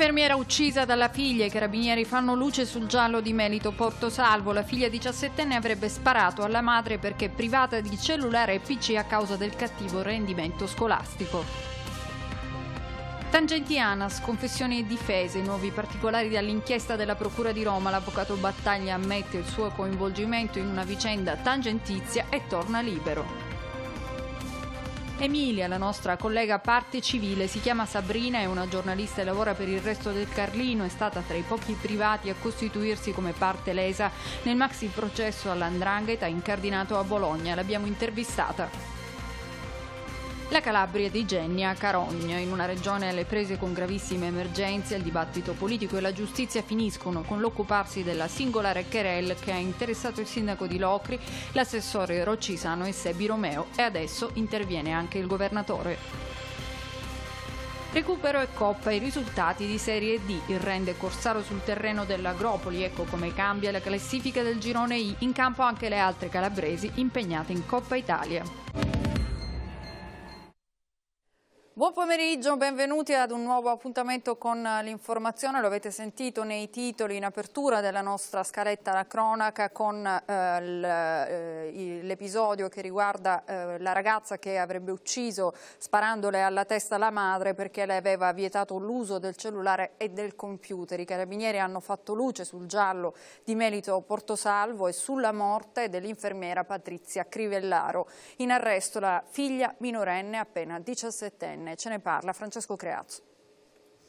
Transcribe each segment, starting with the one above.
Infermiera uccisa dalla figlia, i carabinieri fanno luce sul giallo di Melito Porto Salvo. La figlia 17enne avrebbe sparato alla madre perché privata di cellulare e PC a causa del cattivo rendimento scolastico. Tangenti ANAS, confessioni e difese, nuovi particolari dall'inchiesta della Procura di Roma. L'avvocato Battaglia ammette il suo coinvolgimento in una vicenda tangentizia e torna libero. Emilia, la nostra collega parte civile, si chiama Sabrina, è una giornalista e lavora per il resto del Carlino, è stata tra i pochi privati a costituirsi come parte lesa nel maxi processo all'Andrangheta incardinato a Bologna. L'abbiamo intervistata. La Calabria di Genia Carogna. In una regione alle prese con gravissime emergenze, il dibattito politico e la giustizia finiscono con l'occuparsi della singolare querel che ha interessato il sindaco di Locri, l'assessore Roccisano e Sebi Romeo e adesso interviene anche il governatore. Recupero e coppa i risultati di Serie D. Il rende Corsaro sul terreno dell'Agropoli. Ecco come cambia la classifica del girone I. In campo anche le altre calabresi impegnate in Coppa Italia. Buon pomeriggio, benvenuti ad un nuovo appuntamento con eh, l'informazione, lo avete sentito nei titoli in apertura della nostra scaletta La Cronaca con eh, eh l'episodio che riguarda eh, la ragazza che avrebbe ucciso sparandole alla testa la madre perché le aveva vietato l'uso del cellulare e del computer. I carabinieri hanno fatto luce sul giallo di Melito Portosalvo e sulla morte dell'infermiera Patrizia Crivellaro. In arresto la figlia minorenne appena 17enne ce ne parla Francesco Creazzo.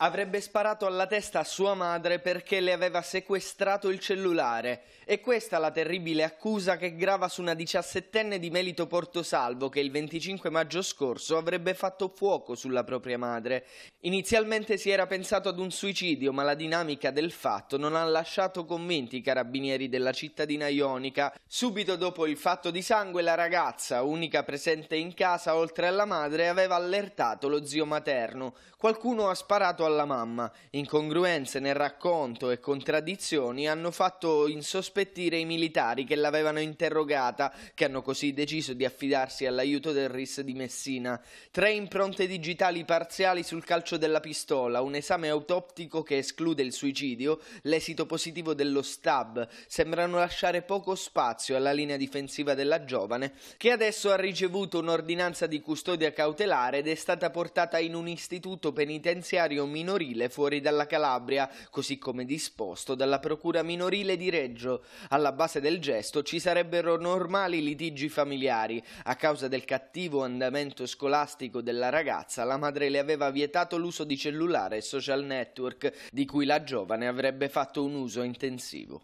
Avrebbe sparato alla testa a sua madre perché le aveva sequestrato il cellulare. E questa la terribile accusa che grava su una diciassettenne di Melito Portosalvo che il 25 maggio scorso avrebbe fatto fuoco sulla propria madre. Inizialmente si era pensato ad un suicidio, ma la dinamica del fatto non ha lasciato convinti i carabinieri della cittadina ionica. Subito dopo il fatto di sangue, la ragazza, unica presente in casa oltre alla madre, aveva allertato lo zio materno. Qualcuno ha sparato alla alla mamma. Incongruenze nel racconto e contraddizioni hanno fatto insospettire i militari che l'avevano interrogata, che hanno così deciso di affidarsi all'aiuto del RIS di Messina. Tre impronte digitali parziali sul calcio della pistola, un esame autoptico che esclude il suicidio, l'esito positivo dello stab, sembrano lasciare poco spazio alla linea difensiva della giovane, che adesso ha ricevuto un'ordinanza di custodia cautelare ed è stata portata in un istituto penitenziario militare minorile fuori dalla Calabria, così come disposto dalla Procura minorile di Reggio. Alla base del gesto ci sarebbero normali litigi familiari. A causa del cattivo andamento scolastico della ragazza, la madre le aveva vietato l'uso di cellulare e social network, di cui la giovane avrebbe fatto un uso intensivo.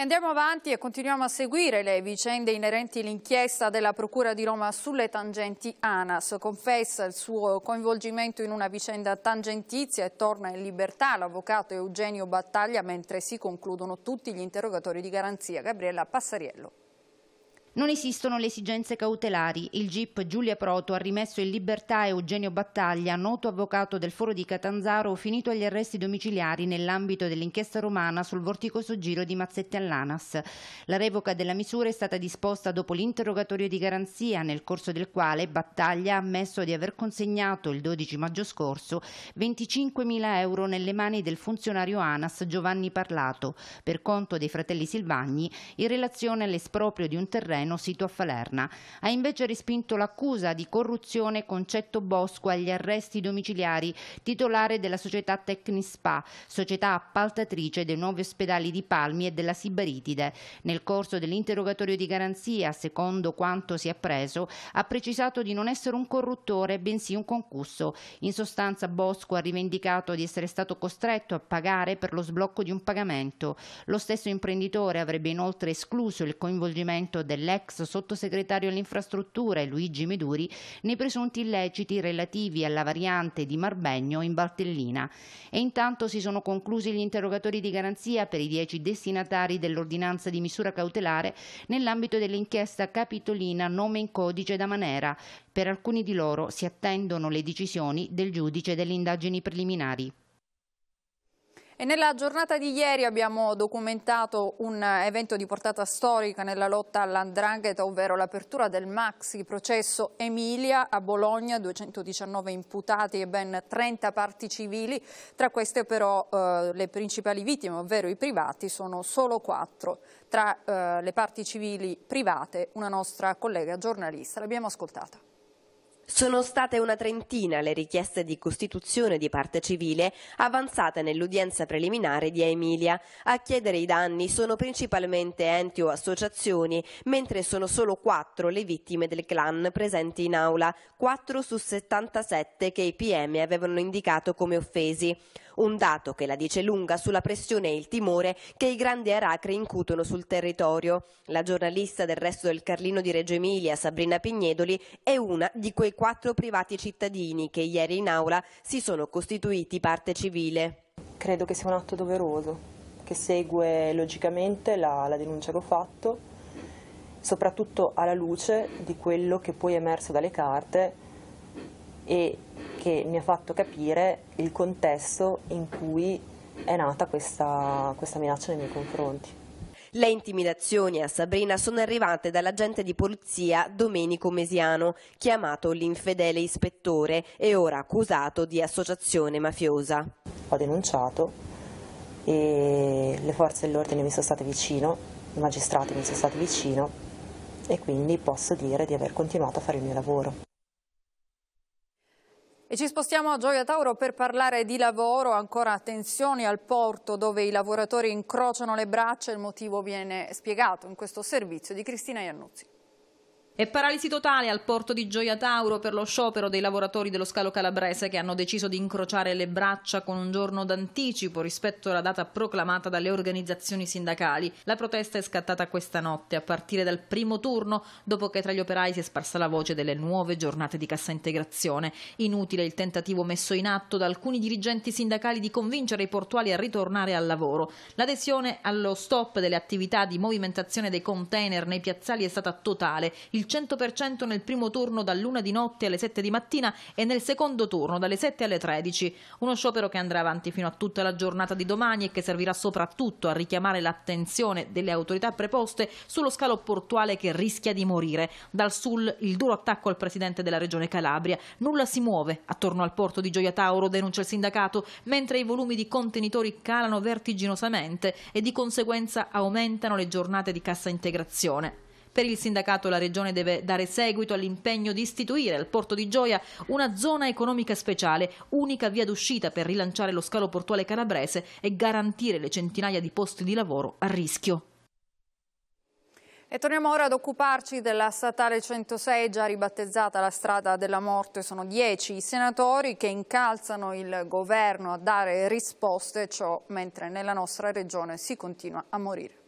Andiamo avanti e continuiamo a seguire le vicende inerenti all'inchiesta della Procura di Roma sulle tangenti ANAS. Confessa il suo coinvolgimento in una vicenda tangentizia e torna in libertà l'avvocato Eugenio Battaglia mentre si concludono tutti gli interrogatori di garanzia. Gabriella Passariello. Non esistono le esigenze cautelari. Il GIP Giulia Proto ha rimesso in libertà Eugenio Battaglia, noto avvocato del foro di Catanzaro, finito agli arresti domiciliari nell'ambito dell'inchiesta romana sul vorticoso giro di mazzette all'ANAS. La revoca della misura è stata disposta dopo l'interrogatorio di garanzia, nel corso del quale Battaglia ha ammesso di aver consegnato il 12 maggio scorso 25.000 euro nelle mani del funzionario ANAS Giovanni Parlato, per conto dei fratelli Silvagni, in relazione all'esproprio di un terreno Tirreno, sito a Falerna. Ha invece respinto l'accusa di corruzione concetto Bosco agli arresti domiciliari, titolare della società Tecnispa, società appaltatrice dei nuovi ospedali di Palmi e della Sibaritide. Nel corso dell'interrogatorio di garanzia, secondo quanto si è preso, ha precisato di non essere un corruttore, bensì un concusso. In sostanza Bosco ha rivendicato di essere stato costretto a pagare per lo sblocco di un pagamento. Lo stesso imprenditore avrebbe inoltre escluso il coinvolgimento dell'ex l'ex sottosegretario alle infrastrutture Luigi Meduri nei presunti illeciti relativi alla variante di Marbegno in Bartellina. E intanto si sono conclusi gli interrogatori di garanzia per i dieci destinatari dell'ordinanza di misura cautelare nell'ambito dell'inchiesta capitolina nome in codice da Manera. Per alcuni di loro si attendono le decisioni del giudice delle indagini preliminari. E nella giornata di ieri abbiamo documentato un evento di portata storica nella lotta all'andrangheta, ovvero l'apertura del maxi processo Emilia a Bologna, 219 imputati e ben 30 parti civili, tra queste però eh, le principali vittime, ovvero i privati, sono solo quattro. Tra eh, le parti civili private una nostra collega giornalista, l'abbiamo ascoltata. Sono state una trentina le richieste di costituzione di parte civile avanzate nell'udienza preliminare di Emilia. A chiedere i danni sono principalmente enti o associazioni, mentre sono solo quattro le vittime del clan presenti in aula, quattro su 77 che i PM avevano indicato come offesi. Un dato che la dice lunga sulla pressione e il timore che i grandi aracri incutono sul territorio. La giornalista del resto del Carlino di Reggio Emilia, Sabrina Pignedoli, è una di quei quattro privati cittadini che ieri in aula si sono costituiti parte civile. Credo che sia un atto doveroso che segue logicamente la, la denuncia che ho fatto soprattutto alla luce di quello che poi è emerso dalle carte e che mi ha fatto capire il contesto in cui è nata questa, questa minaccia nei miei confronti. Le intimidazioni a Sabrina sono arrivate dall'agente di polizia Domenico Mesiano, chiamato l'infedele ispettore e ora accusato di associazione mafiosa. Ho denunciato e le forze dell'ordine mi sono state vicino, i magistrati mi sono stati vicino e quindi posso dire di aver continuato a fare il mio lavoro. E ci spostiamo a Gioia Tauro per parlare di lavoro, ancora tensioni al porto dove i lavoratori incrociano le braccia, il motivo viene spiegato in questo servizio di Cristina Iannuzzi. È paralisi totale al porto di Gioia Tauro per lo sciopero dei lavoratori dello scalo calabrese che hanno deciso di incrociare le braccia con un giorno d'anticipo rispetto alla data proclamata dalle organizzazioni sindacali. La protesta è scattata questa notte a partire dal primo turno dopo che tra gli operai si è sparsa la voce delle nuove giornate di cassa integrazione. Inutile il tentativo messo in atto da alcuni dirigenti sindacali di convincere i portuali a ritornare al lavoro. L'adesione allo stop delle attività di movimentazione dei container nei piazzali è stata totale. Il 100% nel primo turno dall'una di notte alle 7 di mattina e nel secondo turno dalle 7 alle 13. Uno sciopero che andrà avanti fino a tutta la giornata di domani e che servirà soprattutto a richiamare l'attenzione delle autorità preposte sullo scalo portuale che rischia di morire. Dal sul il duro attacco al presidente della regione Calabria. Nulla si muove attorno al porto di Gioia Tauro, denuncia il sindacato, mentre i volumi di contenitori calano vertiginosamente e di conseguenza aumentano le giornate di cassa integrazione. Per il sindacato la Regione deve dare seguito all'impegno di istituire al Porto di Gioia una zona economica speciale, unica via d'uscita per rilanciare lo scalo portuale calabrese e garantire le centinaia di posti di lavoro a rischio. E torniamo ora ad occuparci della statale 106, già ribattezzata la strada della morte. Sono dieci i senatori che incalzano il governo a dare risposte, ciò mentre nella nostra regione si continua a morire.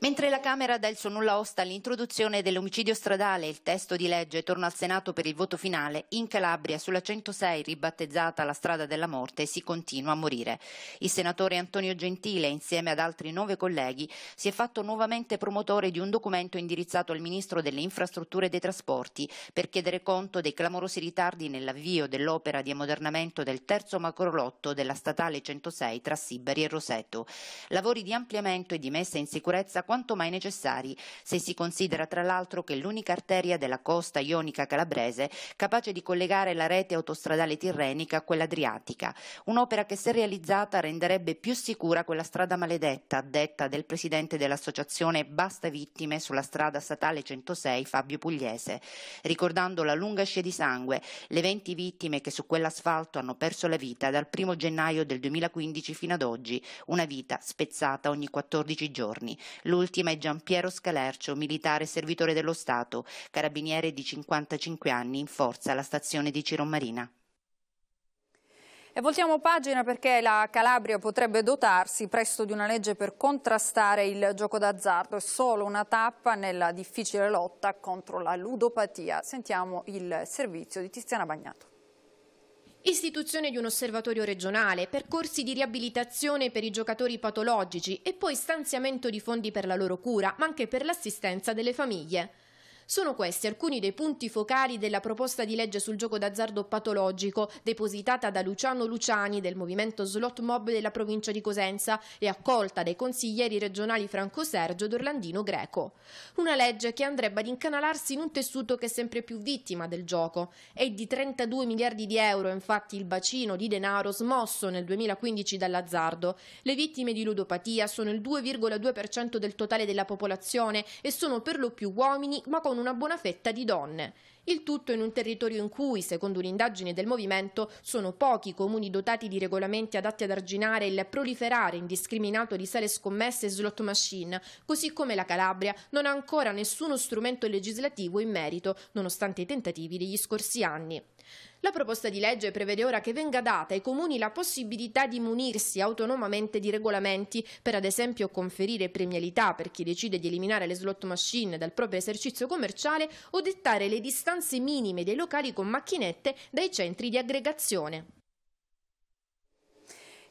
Mentre la Camera dà il suo nulla osta all'introduzione dell'omicidio stradale, il testo di legge torna al Senato per il voto finale, in Calabria sulla 106 ribattezzata la strada della morte si continua a morire. Il senatore Antonio Gentile, insieme ad altri nove colleghi, si è fatto nuovamente promotore di un documento indirizzato al Ministro delle Infrastrutture e dei Trasporti per chiedere conto dei clamorosi ritardi nell'avvio dell'opera di ammodernamento del terzo macrolotto della statale 106 tra Sibari e Roseto. Lavori di ampliamento e di messa in sicurezza quanto mai necessari, se si considera tra l'altro che l'unica arteria della costa ionica calabrese capace di collegare la rete autostradale tirrenica a quella adriatica, un'opera che se realizzata renderebbe più sicura quella strada maledetta, detta del presidente dell'associazione Basta Vittime sulla strada statale 106 Fabio Pugliese, ricordando la lunga scia di sangue, le 20 vittime che su quell'asfalto hanno perso la vita dal 1 gennaio del 2015 fino ad oggi, una vita spezzata ogni 14 giorni. L'ultima è Giampiero Scalercio, militare servitore dello Stato, carabiniere di 55 anni in forza alla stazione di Cirommarina. E voltiamo pagina perché la Calabria potrebbe dotarsi presto di una legge per contrastare il gioco d'azzardo. È solo una tappa nella difficile lotta contro la ludopatia. Sentiamo il servizio di Tiziana Bagnato. Istituzione di un osservatorio regionale, percorsi di riabilitazione per i giocatori patologici e poi stanziamento di fondi per la loro cura, ma anche per l'assistenza delle famiglie. Sono questi alcuni dei punti focali della proposta di legge sul gioco d'azzardo patologico depositata da Luciano Luciani del movimento Slot Mob della provincia di Cosenza e accolta dai consiglieri regionali Franco Sergio ed Orlandino Greco. Una legge che andrebbe ad incanalarsi in un tessuto che è sempre più vittima del gioco. È di 32 miliardi di euro infatti il bacino di denaro smosso nel 2015 dall'azzardo. Le vittime di ludopatia sono il 2,2% del totale della popolazione e sono per lo più uomini ma con con una buona fetta di donne il tutto in un territorio in cui, secondo un'indagine del movimento, sono pochi i comuni dotati di regolamenti adatti ad arginare il proliferare indiscriminato di sale scommesse e slot machine, così come la Calabria non ha ancora nessuno strumento legislativo in merito, nonostante i tentativi degli scorsi anni. La proposta di legge prevede ora che venga data ai comuni la possibilità di munirsi autonomamente di regolamenti per ad esempio conferire premialità per chi decide di eliminare le slot machine dal proprio esercizio commerciale o dettare le distanze distanze minime dei locali con macchinette dai centri di aggregazione.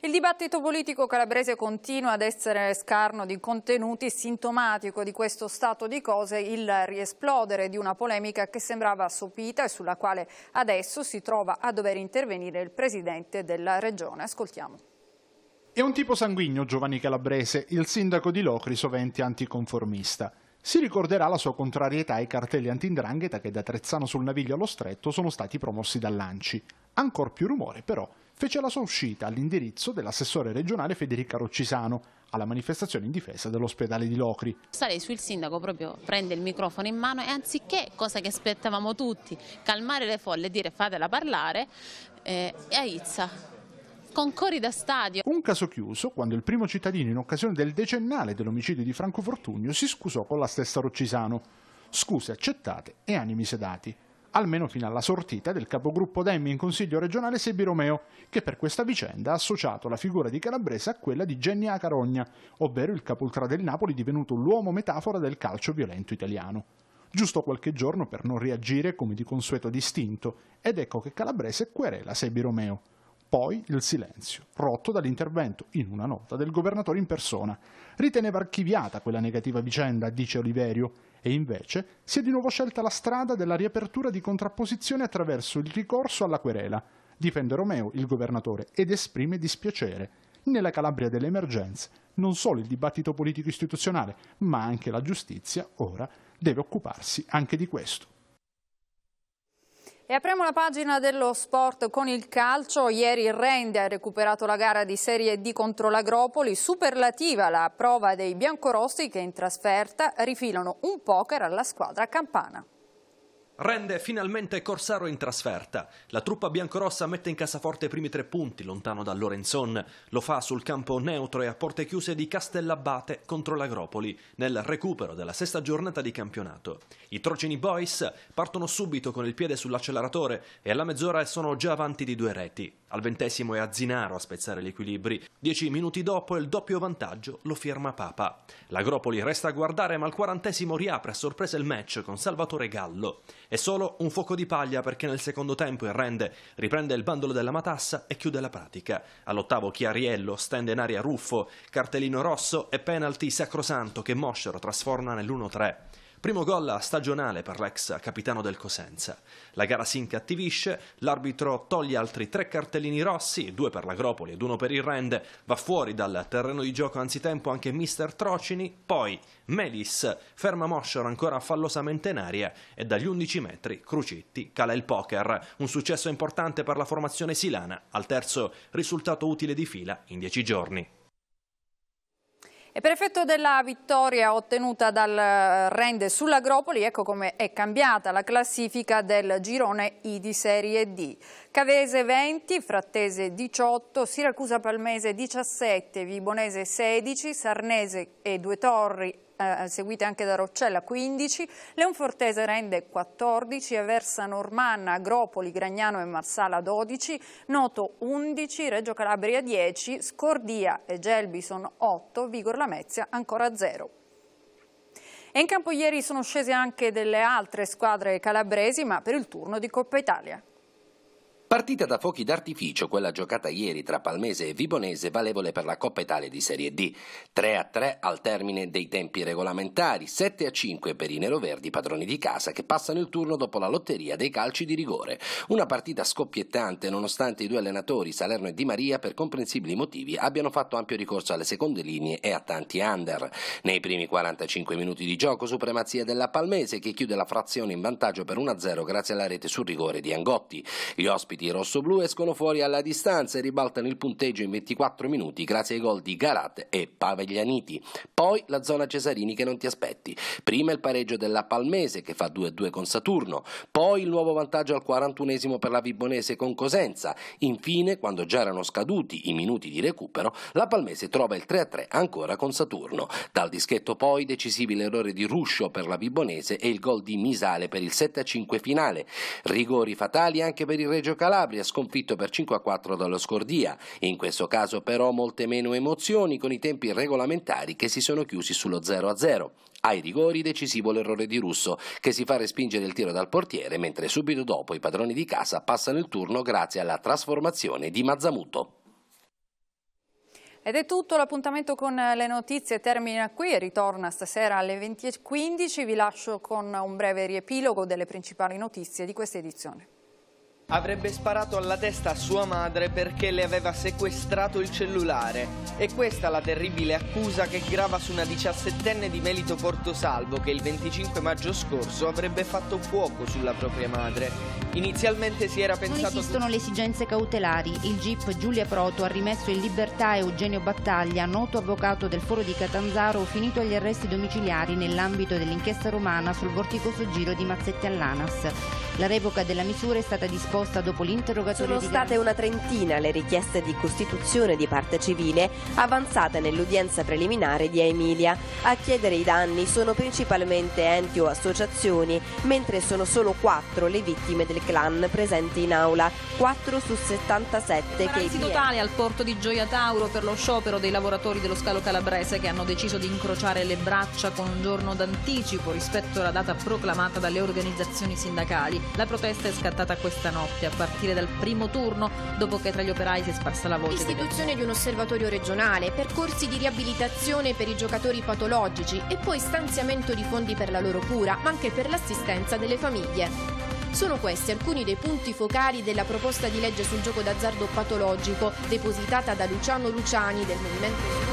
Il dibattito politico calabrese continua ad essere scarno di contenuti sintomatico di questo stato di cose, il riesplodere di una polemica che sembrava sopita e sulla quale adesso si trova a dover intervenire il presidente della regione. Ascoltiamo. È un tipo sanguigno Giovanni Calabrese, il sindaco di Locri, sovente anticonformista. Si ricorderà la sua contrarietà ai cartelli antindrangheta che da Trezzano sul Naviglio allo Stretto sono stati promossi dall'Anci. Ancor più rumore, però, fece la sua uscita all'indirizzo dell'assessore regionale Federica Roccisano alla manifestazione in difesa dell'ospedale di Locri. su il sindaco proprio prende il microfono in mano e anziché, cosa che aspettavamo tutti, calmare le folle e dire fatela parlare, eh, aizza con cori da stadio. Un caso chiuso quando il primo cittadino in occasione del decennale dell'omicidio di Franco Fortunio si scusò con la stessa Roccisano. Scuse accettate e animi sedati almeno fino alla sortita del capogruppo Demmi in Consiglio regionale Sebi Romeo, che per questa vicenda ha associato la figura di Calabrese a quella di Genny Acarogna, ovvero il capultrà del Napoli divenuto l'uomo metafora del calcio violento italiano. Giusto qualche giorno per non reagire come di consueto distinto, ed ecco che Calabrese querela Sebi Romeo. Poi il silenzio, rotto dall'intervento in una nota del governatore in persona. Riteneva archiviata quella negativa vicenda, dice Oliverio, e invece si è di nuovo scelta la strada della riapertura di contrapposizione attraverso il ricorso alla querela. Difende Romeo, il governatore, ed esprime dispiacere. Nella Calabria delle emergenze, non solo il dibattito politico istituzionale, ma anche la giustizia, ora, deve occuparsi anche di questo. E apriamo la pagina dello sport con il calcio. Ieri il Rende ha recuperato la gara di Serie D contro l'Agropoli, superlativa la prova dei biancorossi che in trasferta rifilano un poker alla squadra campana. Rende finalmente Corsaro in trasferta. La truppa biancorossa mette in cassaforte i primi tre punti lontano da Lorenzon. Lo fa sul campo neutro e a porte chiuse di Castellabate contro l'Agropoli nel recupero della sesta giornata di campionato. I Trocini Boys partono subito con il piede sull'acceleratore e alla mezz'ora sono già avanti di due reti. Al ventesimo è Azzinaro a spezzare gli equilibri. Dieci minuti dopo il doppio vantaggio lo firma Papa. L'Agropoli resta a guardare ma il quarantesimo riapre a sorpresa il match con Salvatore Gallo. È solo un fuoco di paglia perché nel secondo tempo il rende, riprende il bandolo della matassa e chiude la pratica. All'ottavo Chiariello stende in aria Ruffo, cartellino rosso e penalty sacrosanto che Moscher trasforma nell'1-3. Primo gol stagionale per l'ex capitano del Cosenza. La gara si incattivisce, l'arbitro toglie altri tre cartellini rossi, due per l'Agropoli ed uno per il Rende, va fuori dal terreno di gioco anzitempo anche mister Trocini, poi Melis ferma Mosher ancora fallosamente in aria e dagli 11 metri Crucitti cala il poker, un successo importante per la formazione silana, al terzo risultato utile di fila in 10 giorni. E per effetto della vittoria ottenuta dal eh, Rende sull'Agropoli, ecco come è cambiata la classifica del girone I di Serie D. Cavese 20, Frattese 18, Siracusa Palmese 17, Vibonese 16, Sarnese e Due Torri eh, seguite anche da Roccella 15, Leonfortese rende 14, Aversa Normanna, Agropoli, Gragnano e Marsala 12, Noto 11, Reggio Calabria 10, Scordia e Gelbison 8, Vigor Lamezia ancora 0. E in campo ieri sono scese anche delle altre squadre calabresi, ma per il turno di Coppa Italia. Partita da fuochi d'artificio, quella giocata ieri tra Palmese e Vibonese, valevole per la Coppa Italia di Serie D. 3 a 3 al termine dei tempi regolamentari, 7 a 5 per i neroverdi padroni di casa che passano il turno dopo la lotteria dei calci di rigore. Una partita scoppiettante nonostante i due allenatori, Salerno e Di Maria, per comprensibili motivi abbiano fatto ampio ricorso alle seconde linee e a tanti under. Nei primi 45 minuti di gioco, supremazia della Palmese che chiude la frazione in vantaggio per 1-0 a grazie alla rete sul rigore di Angotti. Gli ospiti i rossoblù escono fuori alla distanza e ribaltano il punteggio in 24 minuti grazie ai gol di Garat e Paveglianiti. Poi la zona Cesarini che non ti aspetti. Prima il pareggio della Palmese che fa 2-2 con Saturno, poi il nuovo vantaggio al 41 esimo per la Vibonese con Cosenza. Infine, quando già erano scaduti i minuti di recupero, la Palmese trova il 3-3 ancora con Saturno. Dal dischetto poi decisivi l'errore di Ruscio per la Vibonese e il gol di Misale per il 7-5 finale. Rigori fatali anche per il Reggio Calabria Calabria, sconfitto per 5-4 a dallo Scordia. In questo caso però molte meno emozioni con i tempi regolamentari che si sono chiusi sullo 0-0. a Ai rigori decisivo l'errore di Russo, che si fa respingere il tiro dal portiere, mentre subito dopo i padroni di casa passano il turno grazie alla trasformazione di Mazzamuto. Ed è tutto, l'appuntamento con le notizie termina qui e ritorna stasera alle 20.15. Vi lascio con un breve riepilogo delle principali notizie di questa edizione avrebbe sparato alla testa a sua madre perché le aveva sequestrato il cellulare. E questa la terribile accusa che grava su una diciassettenne di Melito Portosalvo che il 25 maggio scorso avrebbe fatto fuoco sulla propria madre. Inizialmente si era pensato... Non esistono le esigenze cautelari. Il GIP Giulia Proto ha rimesso in libertà Eugenio Battaglia, noto avvocato del foro di Catanzaro, finito agli arresti domiciliari nell'ambito dell'inchiesta romana sul vorticoso giro di Mazzetti all'ANAS. La revoca della misura è stata disposta risposta dopo l'interrogatorio Sono di... state una trentina le richieste di costituzione di parte civile avanzate nell'udienza preliminare di Emilia. A chiedere i danni sono principalmente enti o associazioni, mentre sono solo quattro le vittime del clan presenti in aula, 4 su 77 che... Il totale al porto di Gioia Tauro per lo sciopero dei lavoratori dello scalo calabrese che hanno deciso di incrociare le braccia con un giorno d'anticipo rispetto alla data proclamata dalle organizzazioni sindacali. La protesta è scattata questa notte notte, a partire dal primo turno, dopo che tra gli operai si è sparsa la voce. Istituzione di un osservatorio regionale, percorsi di riabilitazione per i giocatori patologici e poi stanziamento di fondi per la loro cura, ma anche per l'assistenza delle famiglie. Sono questi alcuni dei punti focali della proposta di legge sul gioco d'azzardo patologico depositata da Luciano Luciani del Movimento